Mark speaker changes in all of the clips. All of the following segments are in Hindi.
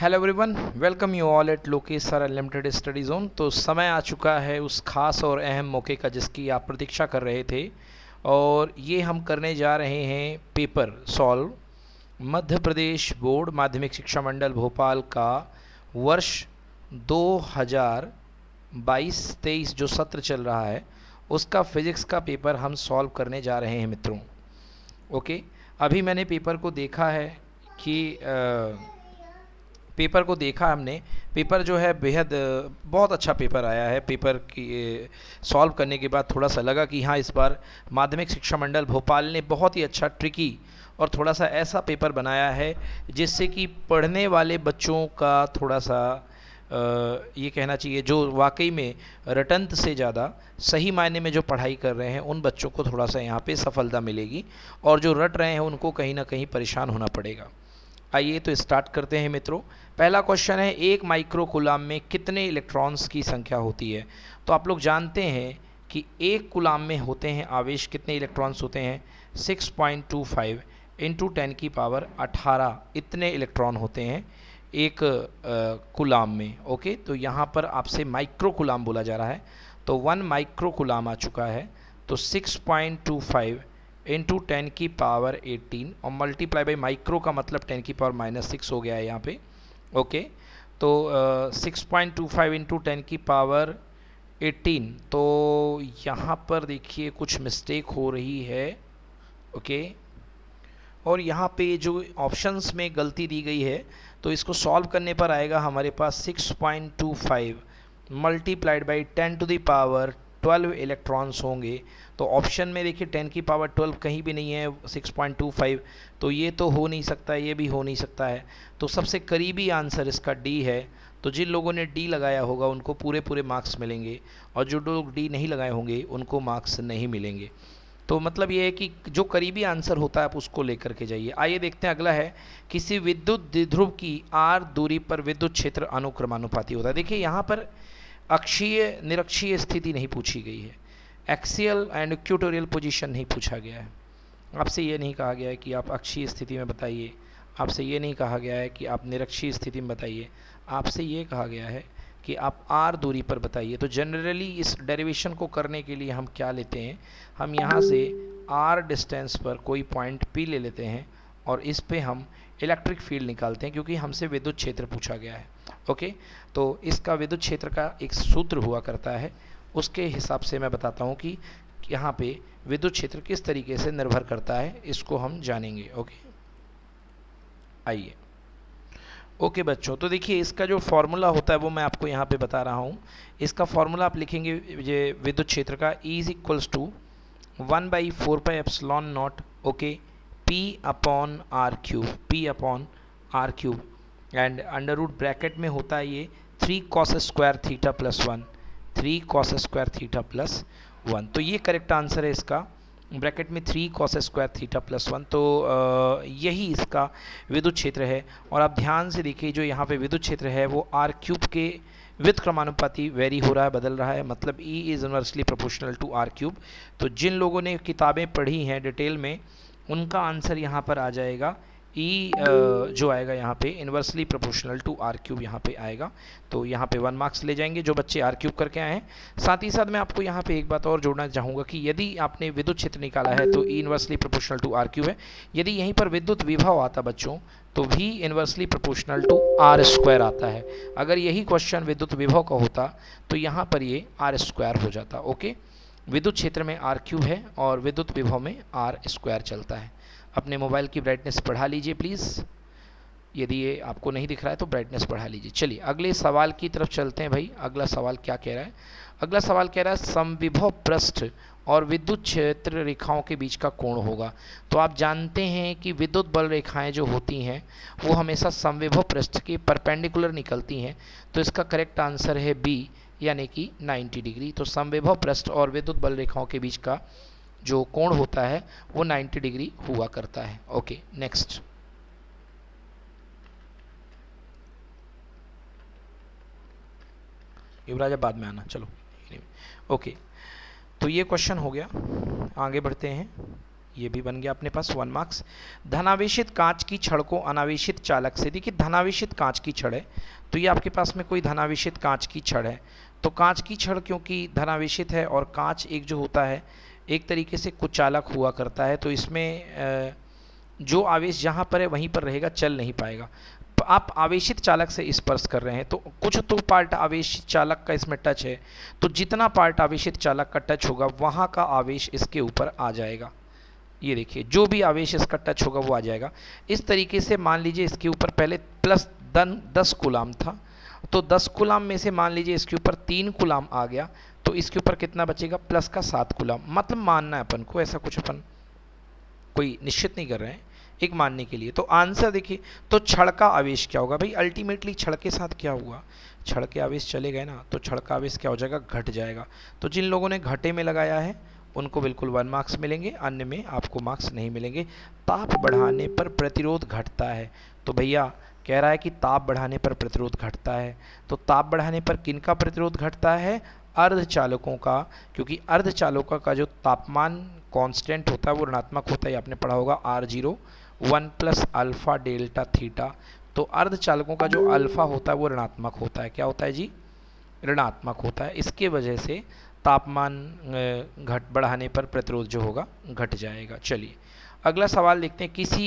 Speaker 1: Hello everyone welcome you all at Lokesh sir unlimited study zone तो समय आ चुका है उस खास और अहम मौके का जिसकी आप प्रतीक्षा कर रहे थे और ये हम करने जा रहे हैं paper solve Madhya Pradesh board Madhyamik Shiksha मंडल भोपाल का वर्ष 2022-23 जो सत्र चल रहा है उसका फिज़िक्स का पेपर हम सॉल्व करने जा रहे हैं मित्रों ओके अभी मैंने पेपर को देखा है कि आ, पेपर को देखा हमने पेपर जो है बेहद बहुत अच्छा पेपर आया है पेपर की सॉल्व करने के बाद थोड़ा सा लगा कि हाँ इस बार माध्यमिक शिक्षा मंडल भोपाल ने बहुत ही अच्छा ट्रिकी और थोड़ा सा ऐसा पेपर बनाया है जिससे कि पढ़ने वाले बच्चों का थोड़ा सा ये कहना चाहिए जो वाकई में रटंत से ज़्यादा सही मायने में जो पढ़ाई कर रहे हैं उन बच्चों को थोड़ा सा यहाँ पे सफलता मिलेगी और जो रट रहे हैं उनको कहीं ना कहीं परेशान होना पड़ेगा आइए तो स्टार्ट करते हैं मित्रों पहला क्वेश्चन है एक माइक्रोकुलाम में कितने इलेक्ट्रॉन्स की संख्या होती है तो आप लोग जानते हैं कि एक कुलाम में होते हैं आवेश कितने इलेक्ट्रॉन्स होते हैं 6.25 point two five into ten की पावर 18 इतने इलेक्ट्रॉन होते हैं एक कुलाम में ओके तो यहाँ पर आपसे माइक्रो कुलाम बोला जा रहा है तो वन माइक्रो कुलाम आ चुका है तो six point two five into ten की पावर 18 और मल्टीप्लाई बाई माइक्रो का मतलब 10 की पावर माइनस सिक्स हो गया है यहाँ पे ओके तो six point two five into ten की पावर 18 तो यहाँ पर देखिए कुछ मिस्टेक हो रही है ओके okay? और यहाँ पे जो ऑप्शंस में गलती दी गई है तो इसको सॉल्व करने पर आएगा हमारे पास six point two five multiplied by ten to the power electrons होंगे तो ऑप्शन में देखिए टेन की पावर ट्वेल्व कहीं भी नहीं है सिक्स पॉइंट टू फाइव तो ये तो हो नहीं सकता ये भी हो नहीं सकता है तो सबसे करीबी आंसर इसका डी है तो जिन लोगों ने डी लगाया होगा उनको पूरे पूरे मार्क्स मिलेंगे और जो लोग डी नहीं लगाए होंगे उनको मार्क्स नहीं मिलेंगे तो मतलब ये है कि जो करीबी आंसर होता है आप उसको लेकर के जाइए आइए देखते हैं अगला है किसी विद्युत द्विध्रुव की आर दूरी पर विद्युत क्षेत्र अनुक्रमानुपाती होता है देखिए यहाँ पर अक्षीय निरक्षीय स्थिति नहीं पूछी गई है एक्सियल एंड क्यूटोरियल पोजीशन नहीं पूछा गया है आपसे ये नहीं कहा गया है कि आप अक्षीय स्थिति में बताइए आपसे ये नहीं कहा गया है कि आप निरक्षीय स्थिति में बताइए आपसे ये कहा गया है कि आप आर दूरी पर बताइए तो जनरली इस डेरिवेशन को करने के लिए हम क्या लेते हैं हम यहाँ से आर डिस्टेंस पर कोई पॉइंट पी ले लेते हैं और इस पे हम इलेक्ट्रिक फील्ड निकालते हैं क्योंकि हमसे विद्युत क्षेत्र पूछा गया है ओके तो इसका विद्युत क्षेत्र का एक सूत्र हुआ करता है उसके हिसाब से मैं बताता हूँ कि यहाँ पे विद्युत क्षेत्र किस तरीके से निर्भर करता है इसको हम जानेंगे ओके आइए ओके बच्चों तो देखिए इसका जो फॉर्मूला होता है वो मैं आपको यहाँ पे बता रहा हूँ इसका फार्मूला आप लिखेंगे ये विद्युत क्षेत्र का is equals to one by four pi epsilon naught okay P upon R cube P upon R cube and under root bracket में होता है ये three cos square theta plus one three cos square theta plus one तो ये करेक्ट आंसर है इसका ब्रैकेट में three cos square theta plus one तो आ, यही इसका विद्युत क्षेत्र है और आप ध्यान से देखिए जो यहाँ पे विद्युत क्षेत्र है वो आर क्यूब के विद क्रमानुपाति वेरी हो रहा है बदल रहा है मतलब E is universally proportional to R cube तो जिन लोगों ने किताबें पढ़ी हैं डिटेल में उनका आंसर यहाँ पर आ जाएगा ई e, uh, जो आएगा यहाँ पे inversely proportional to R cube यहाँ पे आएगा तो यहाँ पे वन मार्क्स ले जाएंगे जो बच्चे आर क्यूब करके आए हैं साथ ही साथ मैं आपको यहाँ पे एक बात और जोड़ना चाहूँगा कि यदि आपने विद्युत क्षेत्र निकाला है तो E inversely proportional to R cube है यदि यहीं पर विद्युत विभाव आता बच्चों तो भी inversely proportional to R square आता है अगर यही क्वेश्चन विद्युत विभव का होता तो यहाँ पर ये आर स्क्वायर हो जाता ओके विद्युत क्षेत्र में आर क्यूब है और विद्युत विभव में आर स्क्वायर चलता है अपने मोबाइल की ब्राइटनेस बढ़ा लीजिए प्लीज़ यदि ये आपको नहीं दिख रहा है तो ब्राइटनेस बढ़ा लीजिए चलिए अगले सवाल की तरफ चलते हैं भाई अगला सवाल क्या कह रहा है अगला सवाल कह रहा है समविभव पृष्ठ और विद्युत क्षेत्र रेखाओं के बीच का कोण होगा तो आप जानते हैं कि विद्युत बल रेखाएं जो होती हैं वो हमेशा समविभव पृष्ठ के परपेंडिकुलर निकलती हैं तो इसका करेक्ट आंसर है बी यानी कि 90 डिग्री तो समविभव पृष्ठ और विद्युत बल रेखाओं के बीच का जो कोण होता है वो 90 डिग्री हुआ करता है ओके नेक्स्ट युवराज बाद में आना चलो ओके तो ये क्वेश्चन हो गया आगे बढ़ते हैं ये भी बन गया अपने पास वन मार्क्स धनावेशित कांच की छड़ को अनावेशित चालक से देखिए धनावेशित कांच की छड़ है तो ये आपके पास में कोई धनावेशित कांच की छड़ है तो कांच की छड़ क्योंकि धनावेशित है और कांच एक जो होता है एक तरीके से कुचालक हुआ करता है तो इसमें जो आवेश जहाँ पर है वहीं पर रहेगा चल नहीं पाएगा आप आवेशित चालक से स्पर्श कर रहे हैं तो कुछ तो पार्ट तो आवेशित चालक का इसमें टच है तो जितना पार्ट आवेशित चालक का टच होगा वहाँ का आवेश इसके ऊपर आ जाएगा ये देखिए जो भी आवेश इसका टच होगा वो आ जाएगा इस तरीके से मान लीजिए इसके ऊपर पहले प्लस दन दस गुलाम था तो दस गुलाम में से मान लीजिए इसके ऊपर तीन गुलाम आ गया तो इसके ऊपर कितना बचेगा प्लस का सात गुलाम मतलब मानना है अपन को ऐसा कुछ अपन कोई निश्चित नहीं कर रहे हैं एक मानने के लिए तो आंसर देखिए तो छड़ का आवेश क्या होगा भाई अल्टीमेटली छड़ के साथ क्या हुआ छड़ के आवेश चले गए ना तो छड़ का आवेश क्या हो जाएगा घट जाएगा तो जिन लोगों ने घटे में लगाया है उनको बिल्कुल वन मार्क्स मिलेंगे अन्य में आपको मार्क्स नहीं मिलेंगे ताप बढ़ाने पर प्रतिरोध घटता है तो भैया कह रहा है कि ताप बढ़ाने पर प्रतिरोध घटता है तो ताप बढ़ाने पर किन का प्रतिरोध घटता है अर्धचालकों का क्योंकि अर्धचालकों का जो तापमान कांस्टेंट होता है वो ऋणात्मक होता है आपने पढ़ा होगा R zero one plus alpha delta theta तो अर्धचालकों का जो अल्फ़ा होता है वो ऋणात्मक होता है क्या होता है जी ऋणात्मक होता है इसके वजह से तापमान घट बढ़ाने पर प्रतिरोध जो होगा घट जाएगा चलिए अगला सवाल देखते हैं किसी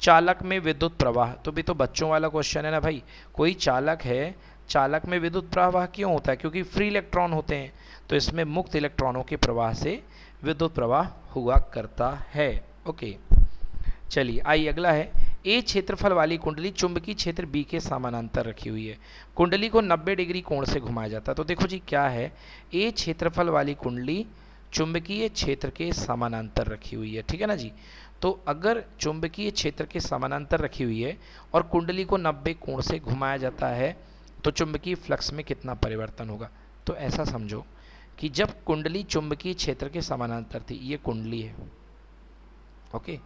Speaker 1: चालक में विद्युत प्रवाह तो भी तो बच्चों वाला क्वेश्चन है ना भाई कोई चालक है चालक में विद्युत प्रवाह क्यों होता है क्योंकि फ्री इलेक्ट्रॉन होते हैं तो इसमें मुक्त इलेक्ट्रॉनों के प्रवाह से विद्युत प्रवाह हुआ करता है ओके चलिए आइए अगला है ए क्षेत्रफल वाली कुंडली चुंबकीय क्षेत्र बी के समानांतर रखी हुई है कुंडली को 90 डिग्री कोण से घुमाया जाता है तो देखो जी क्या है ए क्षेत्रफल वाली कुंडली चुंबकीय क्षेत्र के समानांतर रखी हुई है ठीक है ना जी तो अगर चुंबकीय क्षेत्र के समानांतर रखी हुई है और कुंडली को नब्बे कोण से घुमाया जाता है तो चुंबकीय फ्लक्स में कितना परिवर्तन होगा तो ऐसा समझो कि जब कुंडली चुंबकीय क्षेत्र के समानांतर थी ये कुंडली है ओके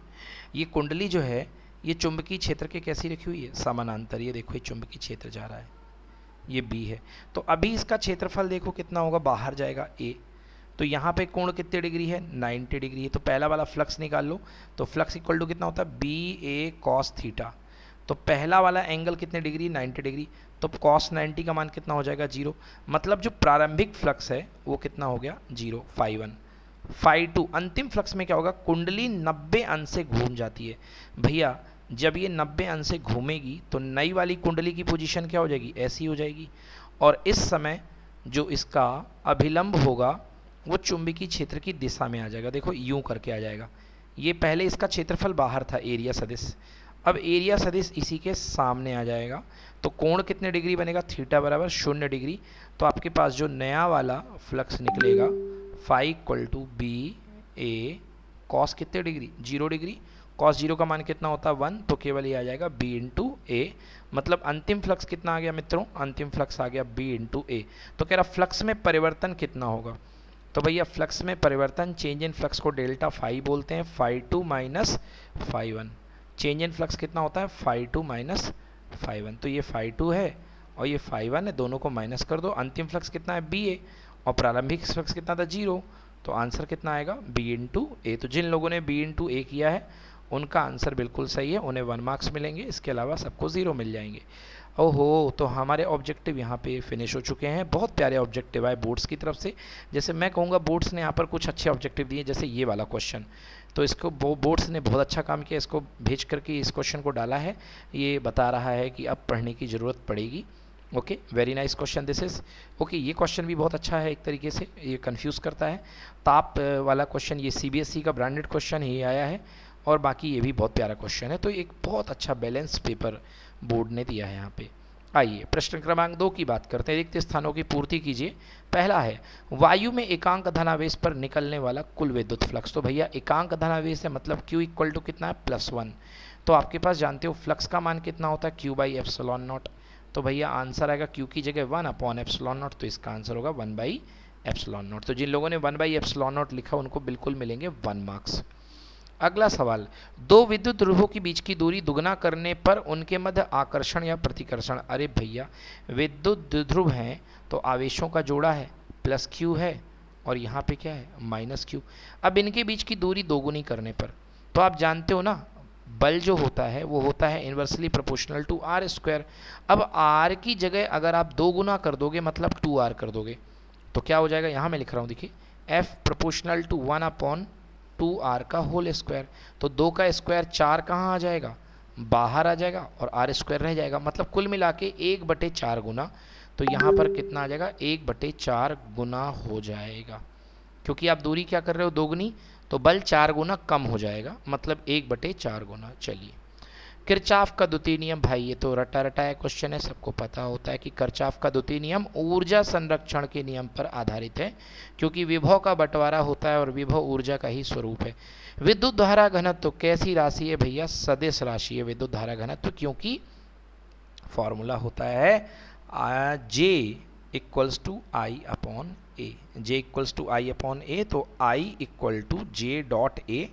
Speaker 1: ये कुंडली जो है ये चुंबकीय क्षेत्र के कैसी रखी हुई है समानांतर ये देखो ये चुंबकीय क्षेत्र जा रहा है ये बी है तो अभी इसका क्षेत्रफल देखो कितना होगा बाहर जाएगा ए तो यहाँ पे कोण कितने डिग्री है 90 डिग्री है तो पहला वाला फ्लक्स निकाल लो तो फ्लक्स इक्वल टू कितना होता है बी ए कॉस थीटा तो पहला वाला एंगल कितने डिग्री 90 डिग्री तो कॉस 90 का मान कितना हो जाएगा जीरो मतलब जो प्रारंभिक फ्लक्स है वो कितना हो गया zero five one five two अंतिम फ्लक्स में क्या होगा कुंडली नब्बे अंश से घूम जाती है भैया जब ये 90 अंश से घूमेगी तो नई वाली कुंडली की पोजीशन क्या हो जाएगी ऐसी हो जाएगी और इस समय जो इसका अभिलंब होगा वो चुंबकीय क्षेत्र की दिशा में आ जाएगा देखो यूं करके आ जाएगा ये पहले इसका क्षेत्रफल बाहर था एरिया सदिश अब एरिया सदिश इसी के सामने आ जाएगा तो कोण कितने डिग्री बनेगा थीटा बराबर शून्य डिग्री तो आपके पास जो नया वाला फ्लक्स निकलेगा phi equal to B A cos कितने degree zero degree cos zero का मान कितना होता है वन तो केवल ये आ जाएगा बी इंटू ए मतलब अंतिम फ्लक्स कितना आ गया मित्रों अंतिम फ्लक्स आ गया बी इंटू ए तो कह रहा फ्लक्स में परिवर्तन कितना होगा तो भैया फ्लक्स में परिवर्तन चेंज इन फ्लक्स को डेल्टा फाइव बोलते हैं phi two minus phi one change in flux कितना होता है phi two minus phi one तो ये फाइव टू है और ये फाइव वन है दोनों को माइनस कर दो अंतिम फ्लक्स कितना है बी ए और प्रारंभिक फ्लक्स कितना था जीरो तो आंसर कितना आएगा बी इन टू ए तो जिन लोगों ने बी इन टू ए किया है उनका आंसर बिल्कुल सही है उन्हें वन मार्क्स मिलेंगे इसके अलावा सबको ज़ीरो मिल जाएंगे ओहो तो हमारे ऑब्जेक्टिव यहाँ पे फिनिश हो चुके हैं बहुत प्यारे ऑब्जेक्टिव आए बोर्ड्स की तरफ से जैसे मैं कहूँगा बोर्ड्स ने यहाँ पर कुछ अच्छे ऑब्जेक्टिव दिए जैसे ये वाला क्वेश्चन तो इसको बोर्ड्स ने बहुत अच्छा काम किया इसको भेज करके इस क्वेश्चन को डाला है ये बता रहा है कि अब पढ़ने की ज़रूरत पड़ेगी okay very nice question this is okay ये क्वेश्चन भी बहुत अच्छा है एक तरीके से ये कन्फ्यूज़ करता है ताप वाला क्वेश्चन ये सी e का ब्रांडेड क्वेश्चन ही आया है और बाकी ये भी बहुत प्यारा क्वेश्चन है तो एक बहुत अच्छा बैलेंस पेपर बोर्ड ने दिया है यहाँ पे आइए प्रश्न क्रमांक दो की बात करते हैं रिक्त स्थानों की पूर्ति कीजिए पहला है वायु में एकांक धनावेश पर निकलने वाला कुल विद्युत फ्लक्स तो भैया एकांक धनावेश है मतलब क्यू इक्वल टू कितना है प्लस वन तो आपके पास जानते हो फ्लक्स का मान कितना होता है क्यू बाई एफ्सलॉन नॉट तो भैया आंसर आएगा क्यू की जगह वन अपॉन एफ्सलॉन नॉट तो इसका आंसर होगा वन बाई एफ्सलॉन नॉट तो जिन लोगों ने वन बाई एप्सलॉन नॉट लिखा उनको बिल्कुल मिलेंगे वन मार्क्स अगला सवाल दो विद्युत ध्रुवों के बीच की दूरी दुगना करने पर उनके मध्य आकर्षण या प्रतिकर्षण अरे भैया विद्युत ध्रुव हैं तो आवेशों का जोड़ा है प्लस क्यू है और यहाँ पे क्या है माइनस क्यू अब इनके बीच की दूरी दोगुनी करने पर तो आप जानते हो ना बल जो होता है वो होता है inversely proportional to R square अब आर की जगह अगर आप दो गुना कर दोगे मतलब टू आर कर दोगे तो क्या हो जाएगा यहाँ मैं लिख रहा हूँ देखिए F proportional to one upon two R का होल स्क्वायर तो दो का स्क्वायर चार कहाँ आ जाएगा बाहर आ जाएगा और आर स्क्वायर रह जाएगा मतलब कुल मिला के एक बटे चार गुना तो यहाँ पर कितना आ जाएगा एक बटे चार गुना हो जाएगा क्योंकि आप दूरी क्या कर रहे हो दोगुनी तो बल चार गुना कम हो जाएगा मतलब एक बटे चार गुना चलिए किरचाफ का द्वितीय नियम भाई ये तो रटा रटाया क्वेश्चन है सबको पता होता है कि करचाफ का द्वितीय नियम ऊर्जा संरक्षण के नियम पर आधारित है क्योंकि विभव का बंटवारा होता है और विभव ऊर्जा का ही स्वरूप है विद्युत धारा घनत्व तो कैसी राशि है भैया सदिश राशि है विद्युत धारा घनत्व तो क्योंकि फॉर्मूला होता है J equals to I upon A J equals to I upon A तो I equal to J dot A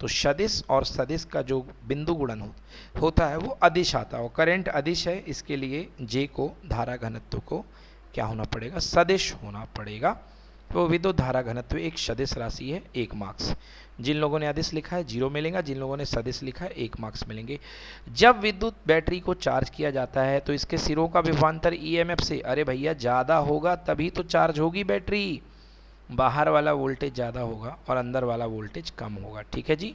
Speaker 1: तो सदिश और सदिश का जो बिंदु गुणन हो, होता है वो अधिश आता है करंट अधिश है इसके लिए जे को धारा घनत्व को क्या होना पड़ेगा सदिश होना पड़ेगा तो विद्युत धारा घनत्व एक सदिश राशि है एक मार्क्स जिन लोगों ने आदिश लिखा है जीरो मिलेगा जिन लोगों ने सदिश लिखा है एक मार्क्स मिलेंगे जब विद्युत बैटरी को चार्ज किया जाता है तो इसके सिरों का विभान्तर ईएमएफ e से अरे भैया ज़्यादा होगा तभी तो चार्ज होगी बैटरी बाहर वाला वोल्टेज ज़्यादा होगा और अंदर वाला वोल्टेज कम होगा ठीक है जी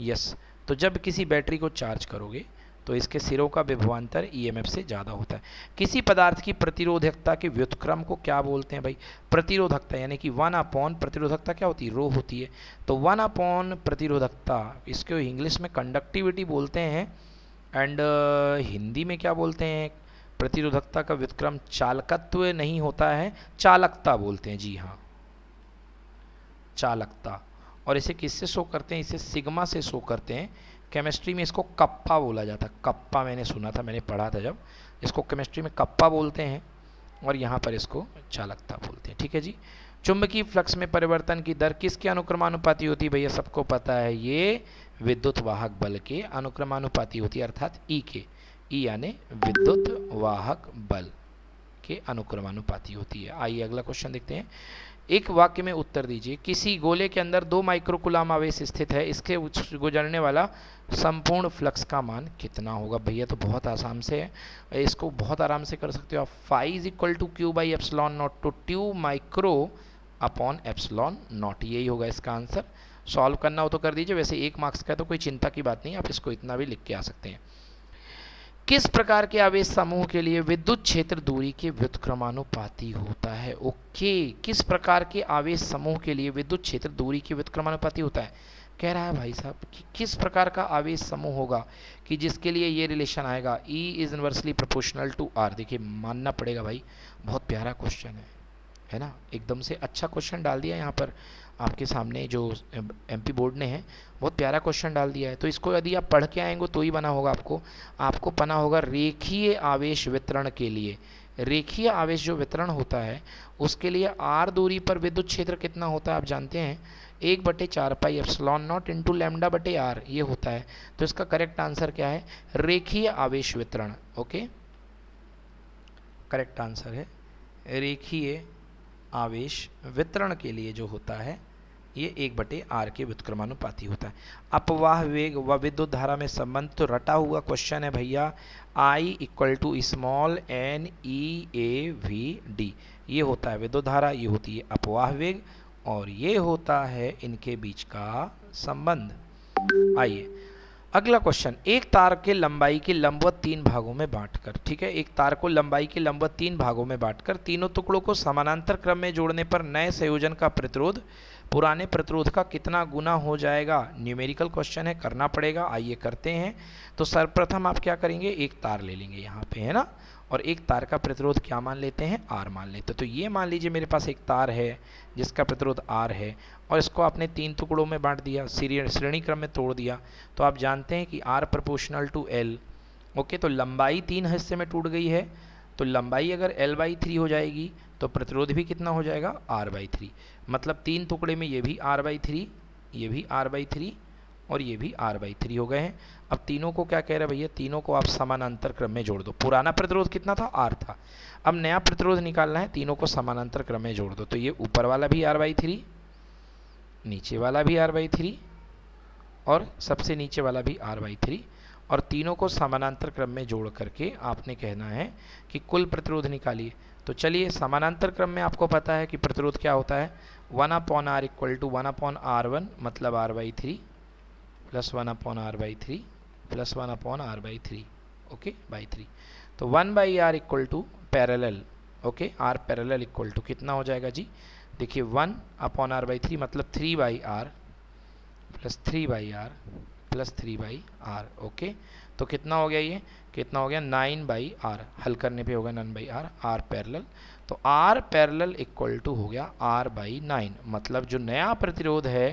Speaker 1: यस तो जब किसी बैटरी को चार्ज करोगे तो इसके सिरों का विभवान्तर ईएमएफ e से ज़्यादा होता है किसी पदार्थ की प्रतिरोधकता के व्युत्क्रम को क्या बोलते हैं भाई प्रतिरोधकता यानी कि वन अपॉन प्रतिरोधकता क्या होती है रो होती है तो वन अपॉन प्रतिरोधकता इसको इंग्लिश में कंडक्टिविटी बोलते हैं एंड uh, हिंदी में क्या बोलते हैं प्रतिरोधकता का व्युत्क्रम चालकत्व नहीं होता है चालकता बोलते हैं जी हाँ चालकता अच्छा और इसे किससे शो करते हैं इसे सिग्मा से शो करते हैं केमिस्ट्री में इसको कप्पा बोला जाता कप्पा मैंने सुना था मैंने पढ़ा था जब इसको केमिस्ट्री में कप्पा बोलते हैं और यहाँ पर इसको चालकता अच्छा बोलते हैं ठीक है जी चुंबकीय फ्लक्स में परिवर्तन की दर किसके अनुक्रमानुपाती होती भैया सबको पता है ये विद्युत वाहक बल के अनुक्रमानुपाती होती है अर्थात ई e के ई e यानी विद्युत वाहक बल के अनुक्रमानुपाती होती है आइए अगला क्वेश्चन देखते हैं एक वाक्य में उत्तर दीजिए किसी गोले के अंदर दो माइक्रोकुलाम आवेश स्थित है इसके गुजरने वाला संपूर्ण फ्लक्स का मान कितना होगा भैया तो बहुत आसान से है इसको बहुत आराम से कर सकते हो आप phi is equal to Q by epsilon naught two ट्यू माइक्रो अपॉन एप्सलॉन नॉट यही होगा इसका आंसर सॉल्व करना हो तो कर दीजिए वैसे एक मार्क्स का तो कोई चिंता की बात नहीं आप इसको इतना भी लिख के आ सकते हैं किस प्रकार के आवेश समूह के लिए विद्युत क्षेत्र दूरी के व्युतक्रमानुपाती होता है ओके किस प्रकार के आवेश समूह के लिए विद्युत क्षेत्र दूरी के व्युतक्रमानुपाती होता है कह रहा है भाई साहब कि किस प्रकार का आवेश समूह होगा कि जिसके लिए ये रिलेशन आएगा E is inversely proportional to R देखिए मानना पड़ेगा भाई बहुत प्यारा क्वेश्चन है है ना एकदम से अच्छा क्वेश्चन डाल दिया यहाँ पर आपके सामने जो एम बोर्ड ने है बहुत प्यारा क्वेश्चन डाल दिया है तो इसको यदि आप पढ़ के आएंगे तो ही बना होगा आपको आपको पना होगा रेखीय आवेश वितरण के लिए रेखीय आवेश जो वितरण होता है उसके लिए आर दूरी पर विद्युत क्षेत्र कितना होता है आप जानते हैं एक बटे चार pi epsilon naught into lambda बटे आर ये होता है तो इसका करेक्ट आंसर क्या है रेखीय आवेश वितरण ओके करेक्ट आंसर है रेखीय आवेश वितरण के लिए जो होता है ये एक बटे आर के व्युत्क्रमानुपाती होता है अपवाह वेग व विद्युत धारा में संबंध तो रटा हुआ क्वेश्चन है भैया I equal to small N E A V D ये होता है विद्युत धारा ये होती है अपवाह वेग और ये होता है इनके बीच का संबंध आइए अगला क्वेश्चन एक तार के लंबाई के लंबवत तीन भागों में बांटकर ठीक है एक तार को लंबाई के लंबवत तीन भागों में बांटकर तीनों टुकड़ों को समानांतर क्रम में जोड़ने पर नए संयोजन का प्रतिरोध पुराने प्रतिरोध का कितना गुना हो जाएगा न्यूमेरिकल क्वेश्चन है करना पड़ेगा आइए करते हैं तो सर्वप्रथम आप क्या करेंगे एक तार ले लेंगे यहाँ पे है ना और एक तार का प्रतिरोध क्या मान लेते हैं आर मान लेते हैं तो ये मान लीजिए मेरे पास एक तार है जिसका प्रतिरोध आर है और इसको आपने तीन टुकड़ों में बांट दिया श्रेणी क्रम में तोड़ दिया तो आप जानते हैं कि R proportional to L okay तो लंबाई तीन हिस्से में टूट गई है तो लंबाई अगर एल बाई थ्री हो जाएगी तो प्रतिरोध भी कितना हो जाएगा आर बाई थ्री मतलब तीन टुकड़े में ये भी आर बाई थ्री ये भी आर बाई थ्री और ये भी आर बाई थ्री हो गए हैं अब तीनों को क्या कह रहे भैया तीनों को आप समानांतर क्रम में जोड़ दो पुराना प्रतिरोध कितना था आर था अब नया प्रतिरोध निकालना है तीनों को समानांतर क्रम में जोड़ दो तो ये ऊपर वाला भी आर बाई थ्री नीचे वाला भी आर बाई थ्री और सबसे नीचे वाला भी आर बाई थ्री और तीनों को समानांतर क्रम में जोड़ करके आपने कहना है कि कुल प्रतिरोध निकालिए तो चलिए समानांतर क्रम में आपको पता है कि प्रतिरोध क्या होता है one upon R equal to one upon R one मतलब R by three plus one upon R by three plus one upon R by three okay by three तो one by R equal to parallel okay R parallel equal to कितना हो जाएगा जी देखिए one upon R by three मतलब three by R plus three by R plus three by R okay तो कितना हो गया ये कितना हो गया नाइन बाई आर हल करने पे होगा nine by R R parallel तो आर पैरल इक्वल टू हो गया आर बाई नाइन मतलब जो नया प्रतिरोध है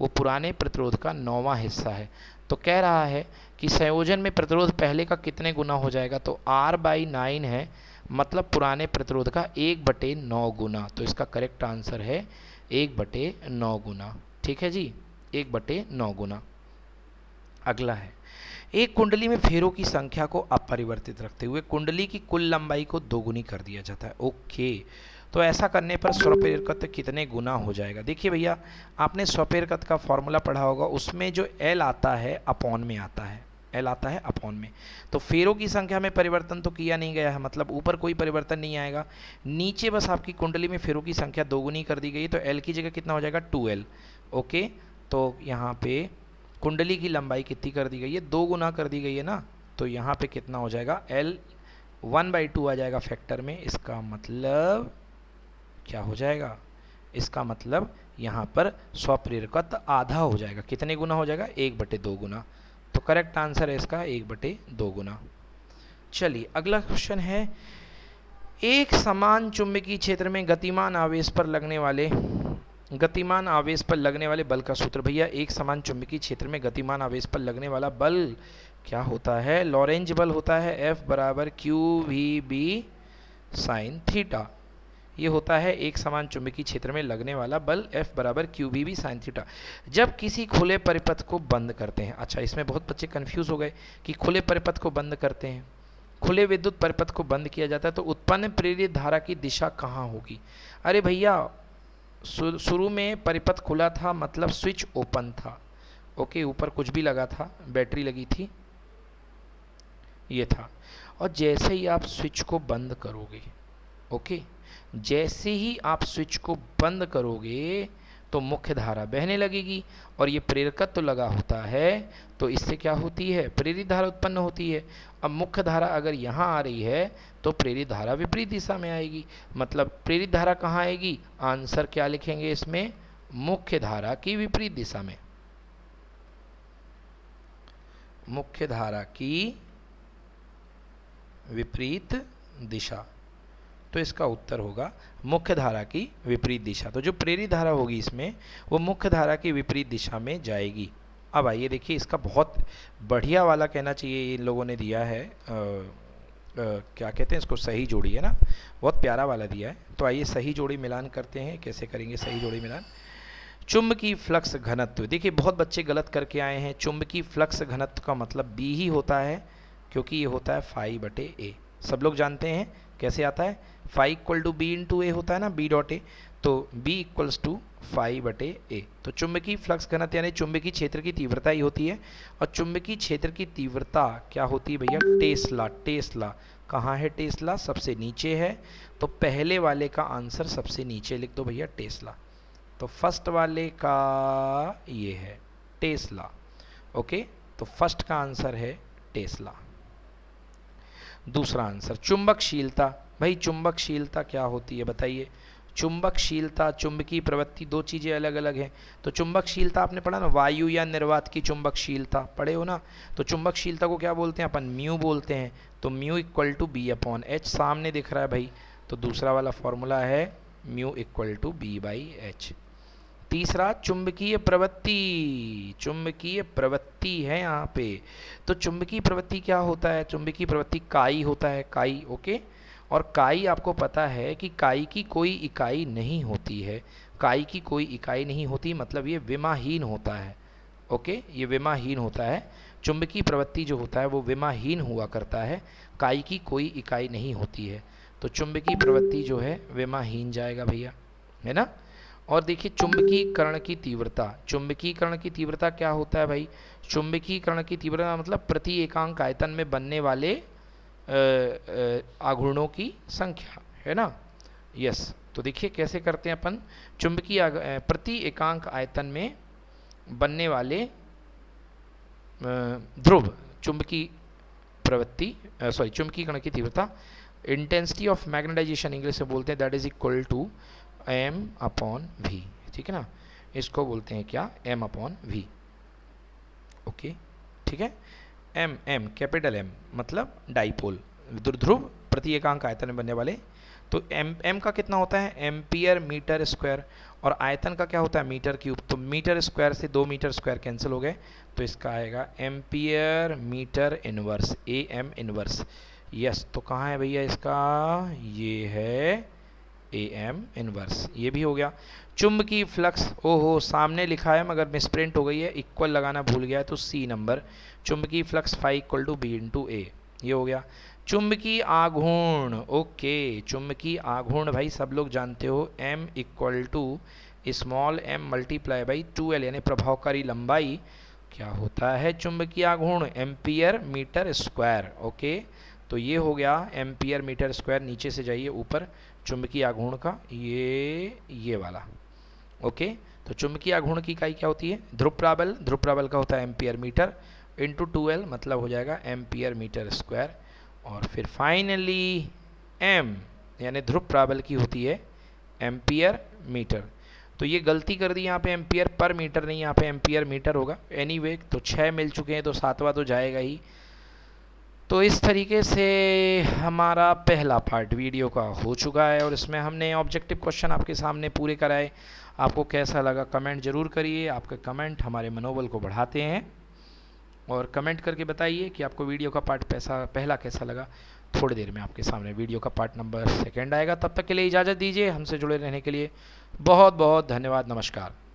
Speaker 1: वो पुराने प्रतिरोध का नौवा हिस्सा है तो कह रहा है कि संयोजन में प्रतिरोध पहले का कितने गुना हो जाएगा तो आर बाई नाइन है मतलब पुराने प्रतिरोध का एक बटे नौ गुना तो इसका करेक्ट आंसर है एक बटे नौ गुना ठीक है जी एक बटे नौ गुना अगला है एक कुंडली में फेरों की संख्या को अपरिवर्तित रखते हुए कुंडली की कुल लंबाई को दोगुनी कर दिया जाता है ओके तो ऐसा करने पर स्वपेरकत्व कितने गुना हो जाएगा देखिए भैया आपने स्वपेरकत्व का फॉर्मूला पढ़ा होगा उसमें जो एल आता है अपॉन में आता है एल आता है अपॉन में तो फेरों की संख्या में परिवर्तन तो किया नहीं गया है मतलब ऊपर कोई परिवर्तन नहीं आएगा नीचे बस आपकी कुंडली में फेरों की संख्या दोगुनी कर दी गई तो एल की जगह कितना हो जाएगा टू एल ओके तो यहाँ पे कुंडली की लंबाई कितनी कर दी गई है दो गुना कर दी गई है ना तो यहाँ पे कितना हो जाएगा एल वन बाई टू आ जाएगा फैक्टर में इसका मतलब क्या हो जाएगा इसका मतलब यहाँ पर स्वप्रेरकत्व आधा हो जाएगा कितने गुना हो जाएगा एक बटे दो गुना तो करेक्ट आंसर है इसका एक बटे दो गुना चलिए अगला क्वेश्चन है एक समान चुंबकीय क्षेत्र में गतिमान आवेश पर लगने वाले गतिमान आवेश पर लगने वाले बल का सूत्र भैया एक समान चुंबकीय क्षेत्र में गतिमान आवेश पर लगने वाला बल क्या होता है लॉरेंज बल होता है एफ बराबर Q V B sine theta ये होता है एक समान चुंबकीय क्षेत्र में लगने वाला बल एफ बराबर Q B B sine theta जब किसी खुले परिपथ को बंद करते हैं अच्छा इसमें बहुत बच्चे कन्फ्यूज़ हो गए कि खुले परिपथ को बंद करते हैं खुले विद्युत परिपथ को बंद किया जाता है तो उत्पन्न प्रेरित धारा की दिशा कहाँ होगी अरे भैया शुरू में परिपथ खुला था मतलब स्विच ओपन था ओके ऊपर कुछ भी लगा था बैटरी लगी थी ये था और जैसे ही आप स्विच को बंद करोगे ओके जैसे ही आप स्विच को बंद करोगे तो मुख्य धारा बहने लगेगी और ये प्रेरकत्व तो लगा होता है तो इससे क्या होती है प्रेरित धारा उत्पन्न होती है अब मुख्य धारा अगर यहाँ आ रही है तो प्रेरित धारा विपरीत दिशा में आएगी मतलब प्रेरित धारा कहाँ आएगी आंसर क्या लिखेंगे इसमें मुख्य धारा की विपरीत दिशा में मुख्य धारा की विपरीत दिशा तो इसका उत्तर होगा मुख्य धारा की विपरीत दिशा तो जो प्रेरित धारा होगी इसमें वो मुख्य धारा की विपरीत दिशा में जाएगी अब आइए देखिए इसका बहुत बढ़िया वाला कहना चाहिए इन लोगों ने दिया है आ, आ, क्या कहते हैं इसको सही जोड़ी है ना बहुत प्यारा वाला दिया है तो आइए सही जोड़ी मिलान करते हैं कैसे करेंगे सही जोड़ी मिलान चुंब की फ्लक्स घनत्व देखिए बहुत बच्चे गलत करके आए हैं चुंब की फ्लक्स घनत्व का मतलब बी ही होता है क्योंकि ये होता है फाइव बटे ए सब लोग जानते हैं कैसे आता है phi equal to B into A होता है ना बी डॉट ए तो बी इक्वल्स टू फाइव बटे ए तो चुंबकीय फ्लक्स घनत्व यानी चुंबकीय क्षेत्र की तीव्रता ही होती है और चुंबकीय क्षेत्र की तीव्रता क्या होती है भैया टेस्ला टेस्ला कहाँ है टेस्ला सबसे नीचे है तो पहले वाले का आंसर सबसे नीचे लिख दो भैया टेस्ला तो फर्स्ट वाले का ये है टेस्ला ओके तो फर्स्ट का आंसर है टेस्ला दूसरा आंसर चुंबकशीलता भाई चुंबकशीलता क्या होती है बताइए चुंबकशीलता चुंबकीय प्रवृत्ति दो चीज़ें अलग अलग हैं तो चुंबकशीलता आपने पढ़ा ना वायु या निर्वात की चुंबकशीलता पढ़े हो ना तो चुंबकशीलता को क्या बोलते हैं अपन म्यू बोलते हैं तो mu equal to B upon H सामने दिख रहा है भाई तो दूसरा वाला फॉर्मूला है mu equal to B by H तीसरा चुंबकीय प्रवृत्ति चुंबकीय प्रवृत्ति है यहाँ पे तो चुंबकीय प्रवृत्ति क्या होता है चुंबकीय प्रवृत्ति काई होता है काई ओके और काई आपको पता है कि काई की कोई इकाई नहीं होती है काई की कोई इकाई नहीं होती मतलब ये विमाहीन होता है ओके ये विमाहीन होता है चुंबकीय प्रवृत्ति जो होता है वो विमाहीन हुआ करता है काई की कोई इकाई नहीं होती है तो चुंबकीय प्रवृत्ति जो है विमाहीन जाएगा भैया है ना और देखिए चुंबकीकरण की तीव्रता चुंबकीकरण की तीव्रता क्या होता है भाई चुंबकीकरण की तीव्रता मतलब प्रति एकांक आयतन में बनने वाले आघूर्णों की संख्या है ना यस तो देखिए कैसे करते हैं अपन चुंबकीय प्रति एकांक आयतन में बनने वाले ध्रुव चुंबकी प्रवृत्ति सॉरी चुंबकीकरण की तीव्रता इंटेंसिटी ऑफ मैग्नेटाइजेशन इंग्लिश में बोलते हैं that is equal to M upon V ठीक है ना इसको बोलते हैं क्या एम अपॉन वी ओके ठीक है एम एम कैपिटल एम मतलब डाइपोल दुर्ध्रुव प्रति एकांक आयतन में बनने वाले तो एम एम का कितना होता है एम्पियर मीटर स्क्वायर और आयतन का क्या होता है मीटर क्यूब तो मीटर स्क्वायर से दो मीटर स्क्वायर कैंसिल हो गए तो इसका आएगा ampere metre inverse A M inverse yes तो कहाँ है भैया इसका ये है ए एम इनवर्स ये भी हो गया चुंबकीय फ्लक्स ओहो सामने लिखा है मगर मिसप्रिंट हो गई है इक्वल लगाना भूल गया है तो सी नंबर चुंबकीय flux five equal to B to A ये हो गया चुंबकीय आघूर्ण ओके चुंबकीय आघूर्ण भाई सब लोग जानते हो M equal to small M multiply by two L यानी प्रभावकारी लंबाई क्या होता है चुंबकीय आघूर्ण एम्पियर मीटर स्क्वायर ओके तो ये हो गया एम्पियर मीटर स्क्वायर नीचे से जाइए ऊपर चुंबकीय आघूर्ण का ये ये वाला ओके तो चुंबकीय आघूर्ण की इकाई क्या होती है ध्रुव प्राबल ध्रुव प्राबल का होता है एम्पियर मीटर इंटू टूएल मतलब हो जाएगा एम्पियर मीटर स्क्वायर और फिर फाइनली एम यानी ध्रुव प्राबल की होती है एम्पियर मीटर तो ये गलती कर दी यहाँ पे एम्पियर पर मीटर नहीं यहाँ पे एम्पियर मीटर होगा एनीवे anyway, तो छः मिल चुके हैं तो सातवां तो जाएगा ही तो इस तरीके से हमारा पहला पार्ट वीडियो का हो चुका है और इसमें हमने ऑब्जेक्टिव क्वेश्चन आपके सामने पूरे कराए आपको कैसा लगा कमेंट ज़रूर करिए आपके कमेंट हमारे मनोबल को बढ़ाते हैं और कमेंट करके बताइए कि आपको वीडियो का पार्ट पैसा पहला कैसा लगा थोड़ी देर में आपके सामने वीडियो का पार्ट नंबर सेकेंड आएगा तब तक के लिए इजाज़त दीजिए हमसे जुड़े रहने के लिए बहुत बहुत धन्यवाद नमस्कार